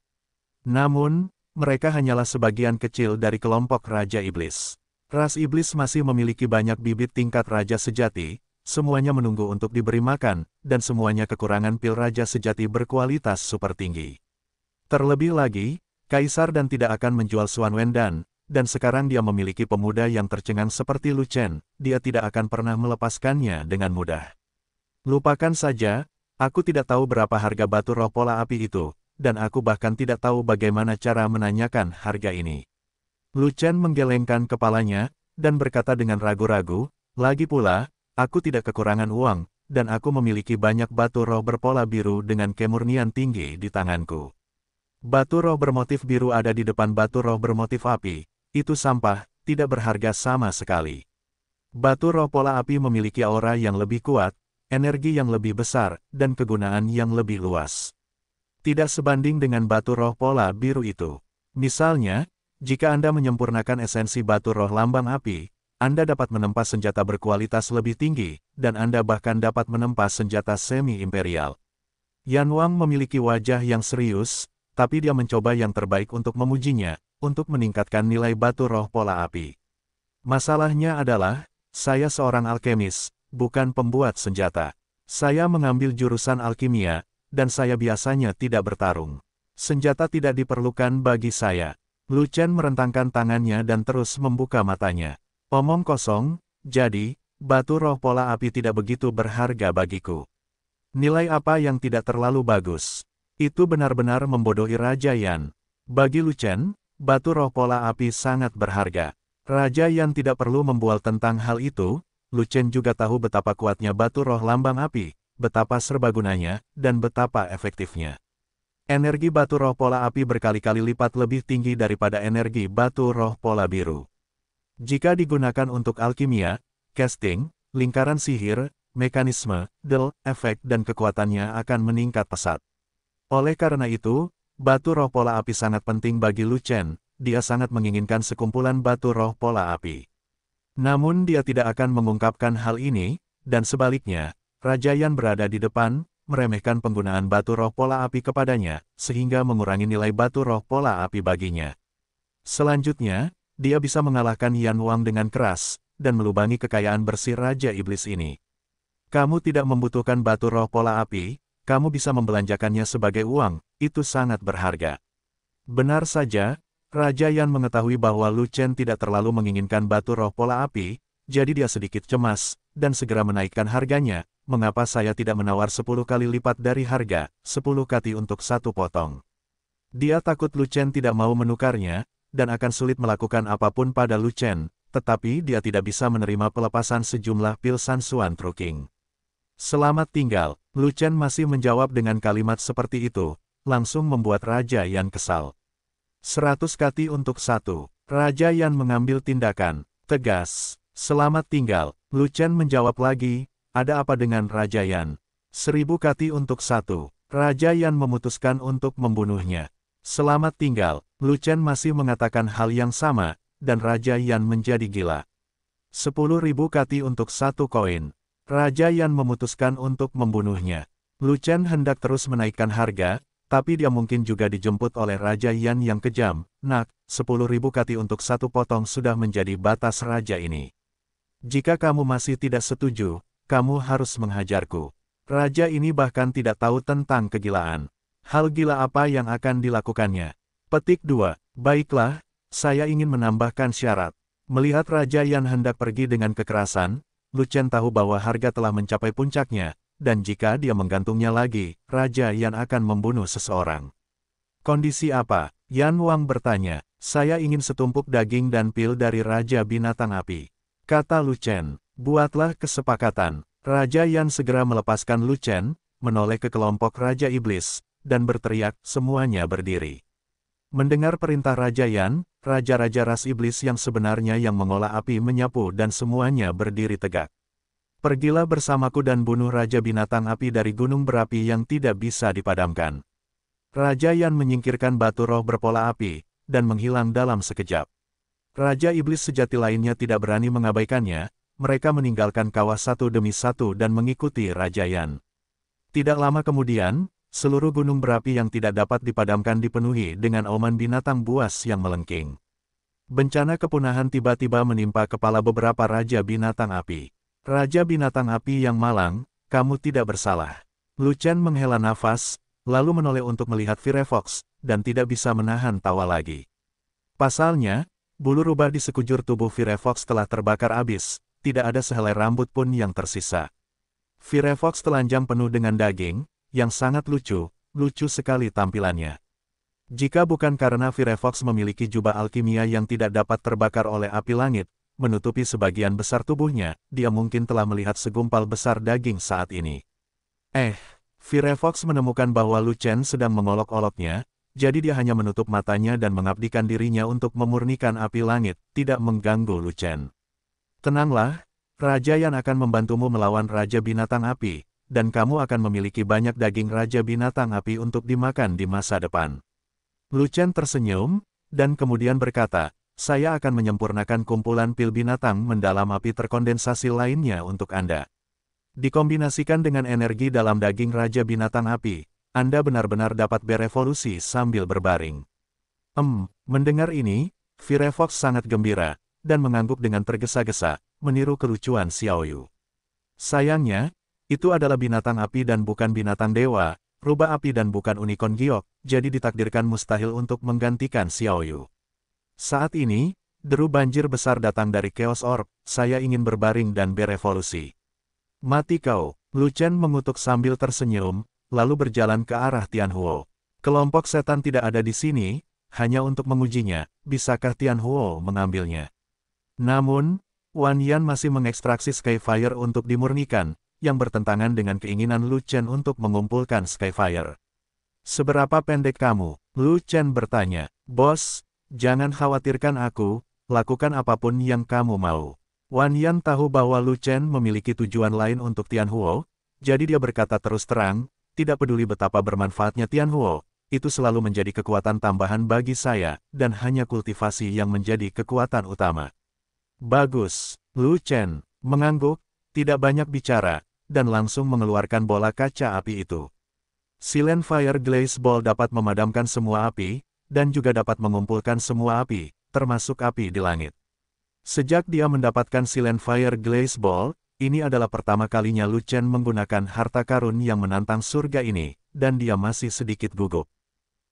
Namun, mereka hanyalah sebagian kecil dari kelompok Raja Iblis. Ras Iblis masih memiliki banyak bibit tingkat Raja Sejati, semuanya menunggu untuk diberi makan, dan semuanya kekurangan pil Raja Sejati berkualitas super tinggi. Terlebih lagi, Kaisar dan tidak akan menjual Suan Wendan, dan sekarang dia memiliki pemuda yang tercengang seperti Lu Chen, dia tidak akan pernah melepaskannya dengan mudah. Lupakan saja, aku tidak tahu berapa harga batu roh pola api itu, dan aku bahkan tidak tahu bagaimana cara menanyakan harga ini. Lu Chen menggelengkan kepalanya, dan berkata dengan ragu-ragu, lagi pula, aku tidak kekurangan uang, dan aku memiliki banyak batu roh berpola biru dengan kemurnian tinggi di tanganku. Batu roh bermotif biru ada di depan batu roh bermotif api, itu sampah, tidak berharga sama sekali. Batu roh pola api memiliki aura yang lebih kuat, energi yang lebih besar, dan kegunaan yang lebih luas tidak sebanding dengan batu roh pola biru itu. Misalnya, jika Anda menyempurnakan esensi batu roh lambang api, Anda dapat menempa senjata berkualitas lebih tinggi, dan Anda bahkan dapat menempa senjata semi-imperial. Yan Wang memiliki wajah yang serius, tapi dia mencoba yang terbaik untuk memujinya, untuk meningkatkan nilai batu roh pola api. Masalahnya adalah, saya seorang alkemis, bukan pembuat senjata. Saya mengambil jurusan alkimia, dan saya biasanya tidak bertarung. Senjata tidak diperlukan bagi saya. Lu Chen merentangkan tangannya dan terus membuka matanya. Omong kosong, jadi, batu roh pola api tidak begitu berharga bagiku. Nilai apa yang tidak terlalu bagus. Itu benar-benar membodohi Raja Yan. Bagi Lu Chen, batu roh pola api sangat berharga. Raja Yan tidak perlu membual tentang hal itu, Lu Chen juga tahu betapa kuatnya batu roh lambang api, betapa serbagunanya, dan betapa efektifnya. Energi batu roh pola api berkali-kali lipat lebih tinggi daripada energi batu roh pola biru. Jika digunakan untuk alkimia, casting, lingkaran sihir, mekanisme, del, efek dan kekuatannya akan meningkat pesat. Oleh karena itu, batu roh pola api sangat penting bagi Lu Chen, dia sangat menginginkan sekumpulan batu roh pola api. Namun dia tidak akan mengungkapkan hal ini, dan sebaliknya, Raja Yan berada di depan, meremehkan penggunaan batu roh pola api kepadanya, sehingga mengurangi nilai batu roh pola api baginya. Selanjutnya, dia bisa mengalahkan Yan Wang dengan keras, dan melubangi kekayaan bersih Raja Iblis ini. Kamu tidak membutuhkan batu roh pola api, kamu bisa membelanjakannya sebagai uang, itu sangat berharga. Benar saja, Raja Yan mengetahui bahwa Lu Chen tidak terlalu menginginkan batu roh pola api, jadi dia sedikit cemas, dan segera menaikkan harganya, mengapa saya tidak menawar 10 kali lipat dari harga, 10 kati untuk satu potong. Dia takut Lucen tidak mau menukarnya, dan akan sulit melakukan apapun pada Lucen, tetapi dia tidak bisa menerima pelepasan sejumlah pil Sansuan Truking. Selamat tinggal, Lucen masih menjawab dengan kalimat seperti itu, langsung membuat Raja Yan kesal. Seratus kati untuk satu. Raja Yan mengambil tindakan, tegas. Selamat tinggal, Lucen menjawab lagi, ada apa dengan Raja Yan? Seribu kati untuk satu. Raja Yan memutuskan untuk membunuhnya. Selamat tinggal, Lucen masih mengatakan hal yang sama, dan Raja Yan menjadi gila. Sepuluh ribu kati untuk satu koin. Raja Yan memutuskan untuk membunuhnya. Lucen hendak terus menaikkan harga, tapi dia mungkin juga dijemput oleh Raja Yan yang kejam. Nak, sepuluh ribu kati untuk satu potong sudah menjadi batas raja ini. Jika kamu masih tidak setuju, kamu harus menghajarku. Raja ini bahkan tidak tahu tentang kegilaan. Hal gila apa yang akan dilakukannya? Petik 2. Baiklah, saya ingin menambahkan syarat. Melihat Raja yang hendak pergi dengan kekerasan, Lucen tahu bahwa harga telah mencapai puncaknya, dan jika dia menggantungnya lagi, Raja yang akan membunuh seseorang. Kondisi apa? Yan Wang bertanya. Saya ingin setumpuk daging dan pil dari Raja Binatang Api. Kata Lucen, buatlah kesepakatan. Raja Yan segera melepaskan Lucen, menoleh ke kelompok Raja Iblis, dan berteriak, semuanya berdiri. Mendengar perintah Raja Yan, Raja-Raja Ras Iblis yang sebenarnya yang mengolah api menyapu dan semuanya berdiri tegak. Pergilah bersamaku dan bunuh Raja Binatang Api dari gunung berapi yang tidak bisa dipadamkan. Raja Yan menyingkirkan batu roh berpola api, dan menghilang dalam sekejap. Raja Iblis sejati lainnya tidak berani mengabaikannya, mereka meninggalkan kawah satu demi satu dan mengikuti Raja Yan. Tidak lama kemudian, seluruh gunung berapi yang tidak dapat dipadamkan dipenuhi dengan oman binatang buas yang melengking. Bencana kepunahan tiba-tiba menimpa kepala beberapa Raja Binatang Api. Raja Binatang Api yang malang, kamu tidak bersalah. Lucian menghela nafas, lalu menoleh untuk melihat Firefox, dan tidak bisa menahan tawa lagi. Pasalnya, Bulu rubah di sekujur tubuh Firefox telah terbakar habis, tidak ada sehelai rambut pun yang tersisa. Firefox telanjang penuh dengan daging, yang sangat lucu, lucu sekali tampilannya. Jika bukan karena Firefox memiliki jubah alkimia yang tidak dapat terbakar oleh api langit, menutupi sebagian besar tubuhnya, dia mungkin telah melihat segumpal besar daging saat ini. Eh, Firefox menemukan bahwa Lucen sedang mengolok-oloknya, jadi dia hanya menutup matanya dan mengabdikan dirinya untuk memurnikan api langit, tidak mengganggu Lucen. Tenanglah, Raja Yan akan membantumu melawan Raja Binatang Api, dan kamu akan memiliki banyak daging Raja Binatang Api untuk dimakan di masa depan. Lucen tersenyum, dan kemudian berkata, saya akan menyempurnakan kumpulan pil binatang mendalam api terkondensasi lainnya untuk Anda. Dikombinasikan dengan energi dalam daging Raja Binatang Api, anda benar-benar dapat berevolusi sambil berbaring. Em, mendengar ini, Firefox sangat gembira, dan mengangguk dengan tergesa-gesa, meniru kelucuan Xiaoyu. Sayangnya, itu adalah binatang api dan bukan binatang dewa, rubah api dan bukan unicorn giok, jadi ditakdirkan mustahil untuk menggantikan Xiaoyu. Saat ini, deru banjir besar datang dari Chaos Orb, saya ingin berbaring dan berevolusi. Mati kau, Lu mengutuk sambil tersenyum, lalu berjalan ke arah Tianhuo. Kelompok setan tidak ada di sini, hanya untuk mengujinya, bisakah Tianhuo mengambilnya. Namun, Wan Yan masih mengekstraksi Skyfire untuk dimurnikan, yang bertentangan dengan keinginan Lu Chen untuk mengumpulkan Skyfire. Seberapa pendek kamu? Lu Chen bertanya. Bos, jangan khawatirkan aku, lakukan apapun yang kamu mau. Wan Yan tahu bahwa Lu Chen memiliki tujuan lain untuk Tianhuo, jadi dia berkata terus terang, tidak peduli betapa bermanfaatnya Tianhuo, itu selalu menjadi kekuatan tambahan bagi saya, dan hanya kultivasi yang menjadi kekuatan utama. Bagus, Lu Chen, mengangguk, tidak banyak bicara, dan langsung mengeluarkan bola kaca api itu. Silent Fire Glaze Ball dapat memadamkan semua api, dan juga dapat mengumpulkan semua api, termasuk api di langit. Sejak dia mendapatkan Silent Fire Glaze Ball, ini adalah pertama kalinya Lu Chen menggunakan harta karun yang menantang surga ini, dan dia masih sedikit gugup.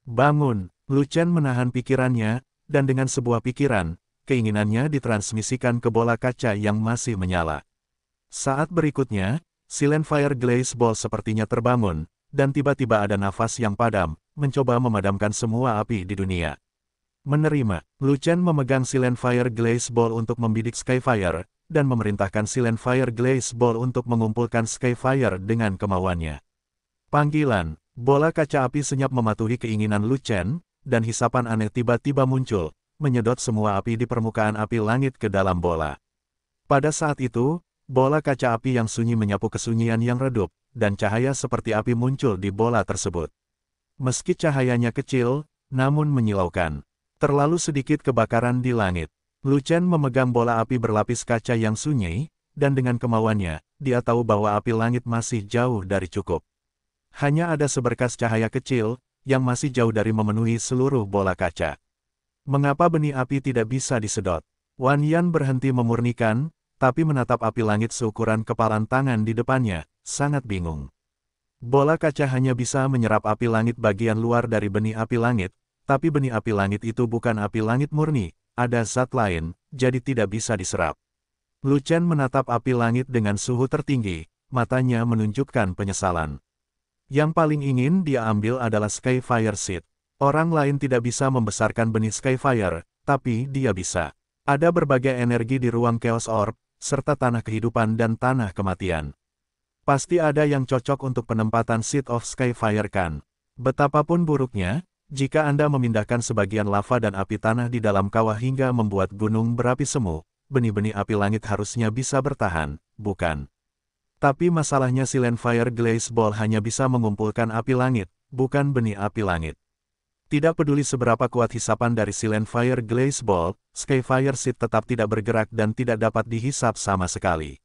Bangun, Lu Chen menahan pikirannya, dan dengan sebuah pikiran, keinginannya ditransmisikan ke bola kaca yang masih menyala. Saat berikutnya, Silent Fire Glaze Ball sepertinya terbangun, dan tiba-tiba ada nafas yang padam, mencoba memadamkan semua api di dunia. Menerima, Lu Chen memegang Silent Fire Glaze Ball untuk membidik Skyfire, dan memerintahkan Silen Fire Glaze Ball untuk mengumpulkan Skyfire dengan kemauannya. Panggilan, bola kaca api senyap mematuhi keinginan Lu Chen, dan hisapan aneh tiba-tiba muncul, menyedot semua api di permukaan api langit ke dalam bola. Pada saat itu, bola kaca api yang sunyi menyapu kesunyian yang redup, dan cahaya seperti api muncul di bola tersebut. Meski cahayanya kecil, namun menyilaukan. Terlalu sedikit kebakaran di langit. Lu Chen memegang bola api berlapis kaca yang sunyi, dan dengan kemauannya, dia tahu bahwa api langit masih jauh dari cukup. Hanya ada seberkas cahaya kecil, yang masih jauh dari memenuhi seluruh bola kaca. Mengapa benih api tidak bisa disedot? Wan Yan berhenti memurnikan, tapi menatap api langit seukuran kepalan tangan di depannya, sangat bingung. Bola kaca hanya bisa menyerap api langit bagian luar dari benih api langit, tapi benih api langit itu bukan api langit murni, ada zat lain, jadi tidak bisa diserap. Lucen menatap api langit dengan suhu tertinggi, matanya menunjukkan penyesalan. Yang paling ingin dia ambil adalah Skyfire Seed. Orang lain tidak bisa membesarkan benih Skyfire, tapi dia bisa. Ada berbagai energi di ruang Chaos Orb, serta tanah kehidupan dan tanah kematian. Pasti ada yang cocok untuk penempatan Seed of Skyfire kan. Betapapun buruknya, jika Anda memindahkan sebagian lava dan api tanah di dalam kawah hingga membuat gunung berapi semu, benih-benih api langit harusnya bisa bertahan, bukan? Tapi masalahnya Silent Fire Glaze Ball hanya bisa mengumpulkan api langit, bukan benih api langit. Tidak peduli seberapa kuat hisapan dari Silent Fire Glaze Ball, Skyfire Seed tetap tidak bergerak dan tidak dapat dihisap sama sekali.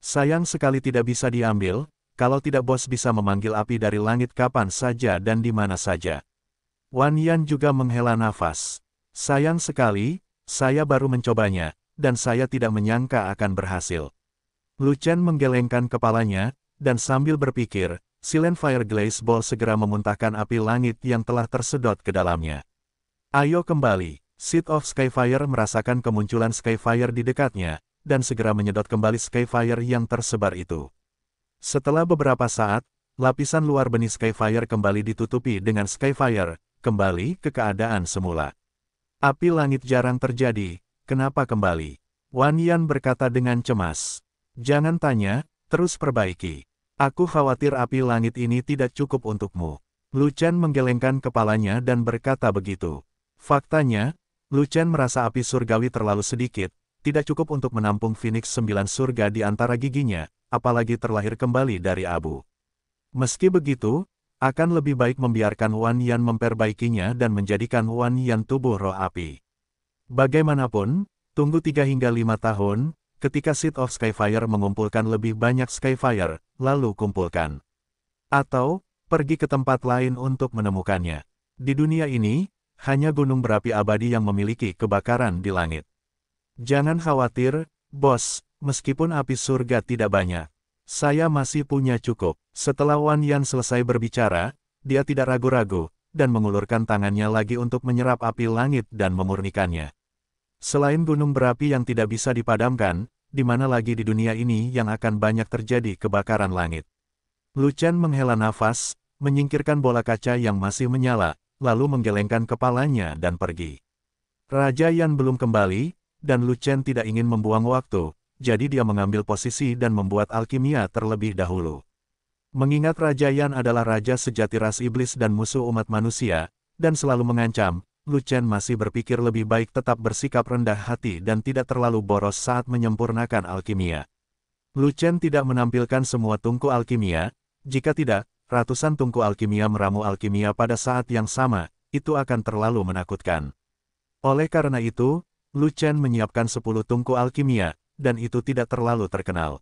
Sayang sekali tidak bisa diambil, kalau tidak bos bisa memanggil api dari langit kapan saja dan di mana saja. Wan Yan juga menghela nafas. Sayang sekali, saya baru mencobanya, dan saya tidak menyangka akan berhasil. Lu Chen menggelengkan kepalanya, dan sambil berpikir, Silent Fire Glaze Ball segera memuntahkan api langit yang telah tersedot ke dalamnya. Ayo kembali, Seed of Skyfire merasakan kemunculan Skyfire di dekatnya, dan segera menyedot kembali Skyfire yang tersebar itu. Setelah beberapa saat, lapisan luar benih Skyfire kembali ditutupi dengan Skyfire, kembali ke keadaan semula. Api langit jarang terjadi, kenapa kembali? Wan Yan berkata dengan cemas. Jangan tanya, terus perbaiki. Aku khawatir api langit ini tidak cukup untukmu. Lucan menggelengkan kepalanya dan berkata begitu. Faktanya, Lucan merasa api surgawi terlalu sedikit, tidak cukup untuk menampung Phoenix sembilan surga di antara giginya, apalagi terlahir kembali dari abu. Meski begitu, akan lebih baik membiarkan Wan Yan memperbaikinya dan menjadikan Wan Yan tubuh roh api. Bagaimanapun, tunggu 3 hingga 5 tahun, ketika Seed of Skyfire mengumpulkan lebih banyak Skyfire, lalu kumpulkan. Atau, pergi ke tempat lain untuk menemukannya. Di dunia ini, hanya gunung berapi abadi yang memiliki kebakaran di langit. Jangan khawatir, bos, meskipun api surga tidak banyak, saya masih punya cukup. Setelah Wan Yan selesai berbicara, dia tidak ragu-ragu, dan mengulurkan tangannya lagi untuk menyerap api langit dan memurnikannya. Selain gunung berapi yang tidak bisa dipadamkan, di mana lagi di dunia ini yang akan banyak terjadi kebakaran langit. Lucian menghela nafas, menyingkirkan bola kaca yang masih menyala, lalu menggelengkan kepalanya dan pergi. Raja Yan belum kembali, dan Lucian tidak ingin membuang waktu, jadi dia mengambil posisi dan membuat alkimia terlebih dahulu. Mengingat Raja Yan adalah raja sejati ras iblis dan musuh umat manusia, dan selalu mengancam, Lu Chen masih berpikir lebih baik tetap bersikap rendah hati dan tidak terlalu boros saat menyempurnakan alkimia. Lu Chen tidak menampilkan semua tungku alkimia, jika tidak, ratusan tungku alkimia meramu alkimia pada saat yang sama, itu akan terlalu menakutkan. Oleh karena itu, Lu Chen menyiapkan 10 tungku alkimia, dan itu tidak terlalu terkenal.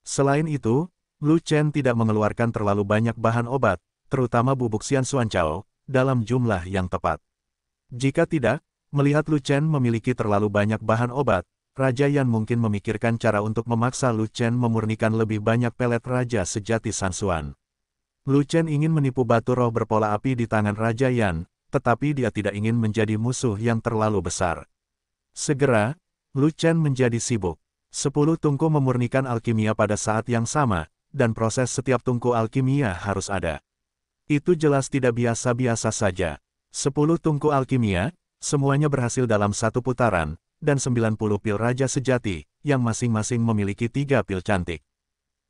Selain itu, Lu Chen tidak mengeluarkan terlalu banyak bahan obat, terutama bubuk Xian Chao, dalam jumlah yang tepat. Jika tidak, melihat Lu Chen memiliki terlalu banyak bahan obat, Raja Yan mungkin memikirkan cara untuk memaksa Lu Chen memurnikan lebih banyak pelet Raja Sejati Sansuan. Lu Chen ingin menipu batu roh berpola api di tangan Raja Yan, tetapi dia tidak ingin menjadi musuh yang terlalu besar. Segera, Lu Chen menjadi sibuk. Sepuluh tungku memurnikan alkimia pada saat yang sama, dan proses setiap tungku alkimia harus ada. Itu jelas tidak biasa-biasa saja. Sepuluh tungku alkimia, semuanya berhasil dalam satu putaran, dan 90 pil Raja Sejati, yang masing-masing memiliki tiga pil cantik.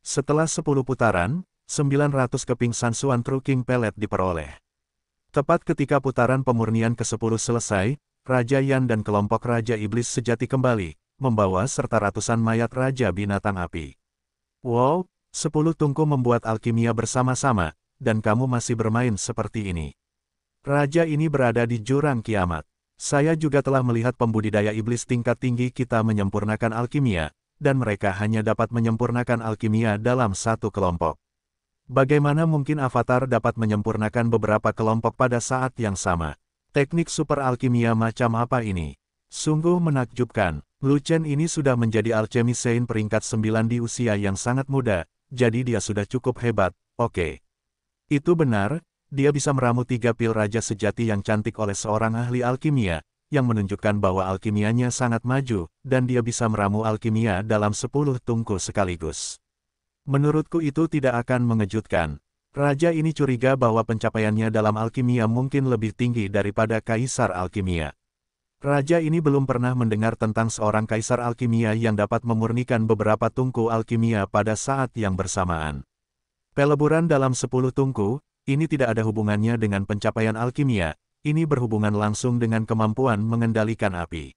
Setelah 10 putaran, 900 keping Sansuan True King Pellet diperoleh. Tepat ketika putaran pemurnian ke-10 selesai, Raja Yan dan kelompok Raja Iblis Sejati kembali, membawa serta ratusan mayat Raja Binatang Api. Wow, sepuluh tungku membuat alkimia bersama-sama, dan kamu masih bermain seperti ini. Raja ini berada di jurang kiamat. Saya juga telah melihat pembudidaya iblis tingkat tinggi kita menyempurnakan alkimia, dan mereka hanya dapat menyempurnakan alkimia dalam satu kelompok. Bagaimana mungkin avatar dapat menyempurnakan beberapa kelompok pada saat yang sama? Teknik super alkimia macam apa ini? Sungguh menakjubkan. Lu Chen ini sudah menjadi alchemy Saint peringkat 9 di usia yang sangat muda, jadi dia sudah cukup hebat, oke. Okay. Itu benar, dia bisa meramu tiga pil raja sejati yang cantik oleh seorang ahli alkimia, yang menunjukkan bahwa alkimianya sangat maju, dan dia bisa meramu alkimia dalam 10 tungku sekaligus. Menurutku itu tidak akan mengejutkan, Raja ini curiga bahwa pencapaiannya dalam alkimia mungkin lebih tinggi daripada kaisar alkimia. Raja ini belum pernah mendengar tentang seorang kaisar alkimia yang dapat memurnikan beberapa tungku alkimia pada saat yang bersamaan. Peleburan dalam sepuluh tungku, ini tidak ada hubungannya dengan pencapaian alkimia, ini berhubungan langsung dengan kemampuan mengendalikan api.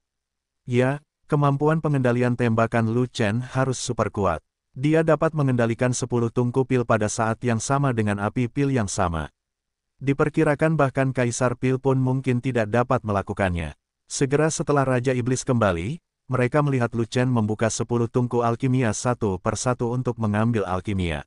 Ya, kemampuan pengendalian tembakan Lu Chen harus super kuat. Dia dapat mengendalikan sepuluh tungku pil pada saat yang sama dengan api pil yang sama. Diperkirakan bahkan Kaisar Pil pun mungkin tidak dapat melakukannya. Segera setelah Raja Iblis kembali, mereka melihat Lucen membuka sepuluh tungku alkimia satu per satu untuk mengambil alkimia.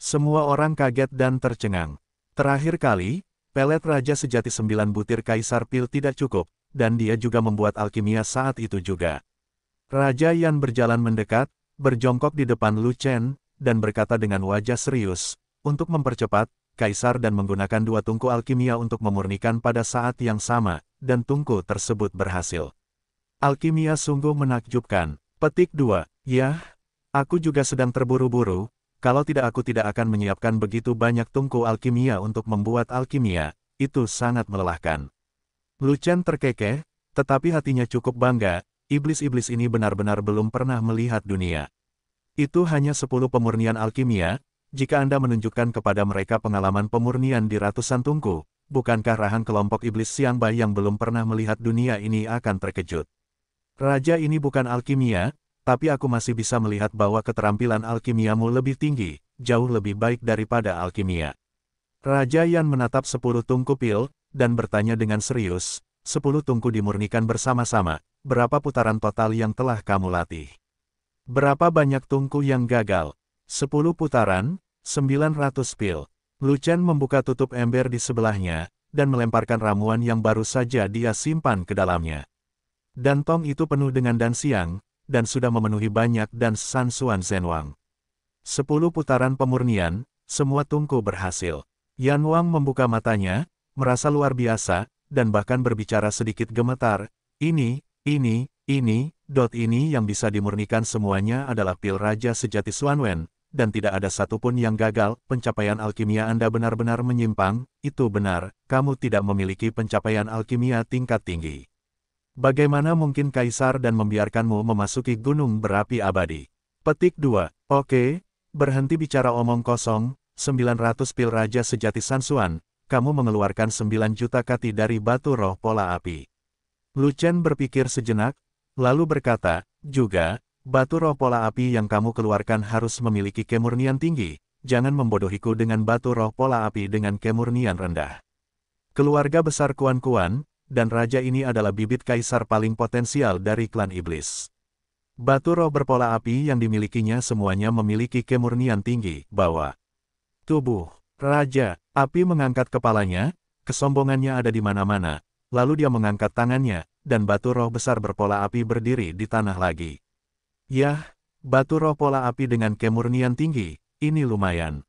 Semua orang kaget dan tercengang. Terakhir kali, pelet Raja Sejati sembilan butir Kaisar Pil tidak cukup, dan dia juga membuat alkimia saat itu juga. Raja Yan berjalan mendekat, berjongkok di depan Lucen, dan berkata dengan wajah serius, untuk mempercepat, kaisar dan menggunakan dua tungku alkimia untuk memurnikan pada saat yang sama, dan tungku tersebut berhasil. Alkimia sungguh menakjubkan. Petik 2. Yah, aku juga sedang terburu-buru, kalau tidak aku tidak akan menyiapkan begitu banyak tungku alkimia untuk membuat alkimia, itu sangat melelahkan. Lucen terkekeh, tetapi hatinya cukup bangga, iblis-iblis ini benar-benar belum pernah melihat dunia. Itu hanya 10 pemurnian alkimia, jika Anda menunjukkan kepada mereka pengalaman pemurnian di ratusan tungku, bukankah rahang kelompok iblis Siang Bai yang belum pernah melihat dunia ini akan terkejut? Raja ini bukan alkimia, tapi aku masih bisa melihat bahwa keterampilan alkimiamu lebih tinggi, jauh lebih baik daripada alkimia. Raja Yan menatap sepuluh tungku pil, dan bertanya dengan serius, sepuluh tungku dimurnikan bersama-sama, berapa putaran total yang telah kamu latih? Berapa banyak tungku yang gagal? Sepuluh putaran, 900 pil. Lucian membuka tutup ember di sebelahnya, dan melemparkan ramuan yang baru saja dia simpan ke dalamnya. Dan tong itu penuh dengan siang, dan sudah memenuhi banyak dan sansuan zenwang. Sepuluh putaran pemurnian, semua tungku berhasil. Yan Wang membuka matanya, merasa luar biasa, dan bahkan berbicara sedikit gemetar, ini, ini, ini, dot ini yang bisa dimurnikan semuanya adalah pil raja sejati Suanwen, dan tidak ada satupun yang gagal, pencapaian alkimia Anda benar-benar menyimpang, itu benar, kamu tidak memiliki pencapaian alkimia tingkat tinggi. Bagaimana mungkin kaisar dan membiarkanmu memasuki gunung berapi abadi? Petik 2. Oke, berhenti bicara omong kosong, 900 pil raja sejati Sansuan, kamu mengeluarkan 9 juta kati dari batu roh pola api. Lucen berpikir sejenak, lalu berkata, juga, Batu roh pola api yang kamu keluarkan harus memiliki kemurnian tinggi, jangan membodohiku dengan batu roh pola api dengan kemurnian rendah. Keluarga besar Kuan-Kuan, dan raja ini adalah bibit kaisar paling potensial dari klan iblis. Batu roh berpola api yang dimilikinya semuanya memiliki kemurnian tinggi, bahwa Tubuh, raja, api mengangkat kepalanya, kesombongannya ada di mana-mana, lalu dia mengangkat tangannya, dan batu roh besar berpola api berdiri di tanah lagi. Yah, batu roh pola api dengan kemurnian tinggi, ini lumayan.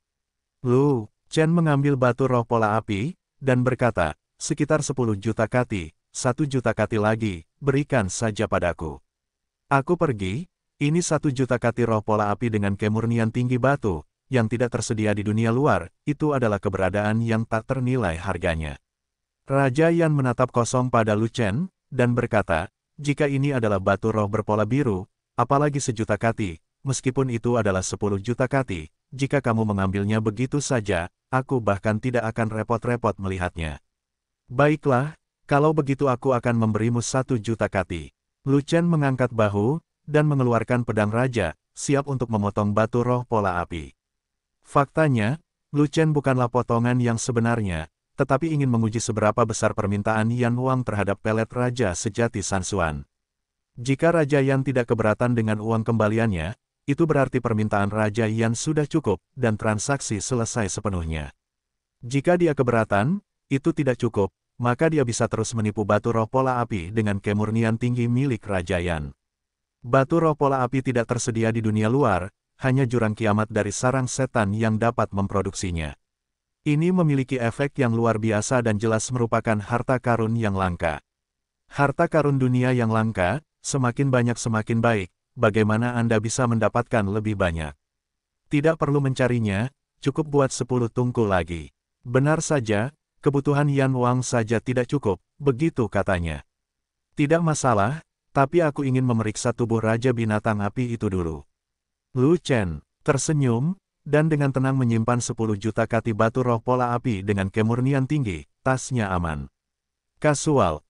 Lu, Chen mengambil batu roh pola api, dan berkata, sekitar 10 juta kati, satu juta kati lagi, berikan saja padaku. Aku pergi, ini satu juta kati roh pola api dengan kemurnian tinggi batu, yang tidak tersedia di dunia luar, itu adalah keberadaan yang tak ternilai harganya. Raja Yan menatap kosong pada Lu Chen, dan berkata, jika ini adalah batu roh berpola biru, Apalagi sejuta kati, meskipun itu adalah sepuluh juta kati, jika kamu mengambilnya begitu saja, aku bahkan tidak akan repot-repot melihatnya. Baiklah, kalau begitu aku akan memberimu satu juta kati. Lucen mengangkat bahu, dan mengeluarkan pedang raja, siap untuk memotong batu roh pola api. Faktanya, Lucen bukanlah potongan yang sebenarnya, tetapi ingin menguji seberapa besar permintaan Yan Wang terhadap pelet raja sejati Sansuan. Jika Raja Yan tidak keberatan dengan uang kembaliannya, itu berarti permintaan Raja Yan sudah cukup dan transaksi selesai sepenuhnya. Jika dia keberatan, itu tidak cukup, maka dia bisa terus menipu batu roh pola api dengan kemurnian tinggi milik Raja Yan. Batu roh pola api tidak tersedia di dunia luar, hanya jurang kiamat dari sarang setan yang dapat memproduksinya. Ini memiliki efek yang luar biasa dan jelas merupakan harta karun yang langka. Harta karun dunia yang langka, semakin banyak semakin baik, bagaimana Anda bisa mendapatkan lebih banyak? Tidak perlu mencarinya, cukup buat 10 tungku lagi. Benar saja, kebutuhan Yan Wang saja tidak cukup, begitu katanya. Tidak masalah, tapi aku ingin memeriksa tubuh Raja Binatang Api itu dulu. Lu Chen, tersenyum, dan dengan tenang menyimpan 10 juta kati batu roh pola api dengan kemurnian tinggi, tasnya aman. Kasual,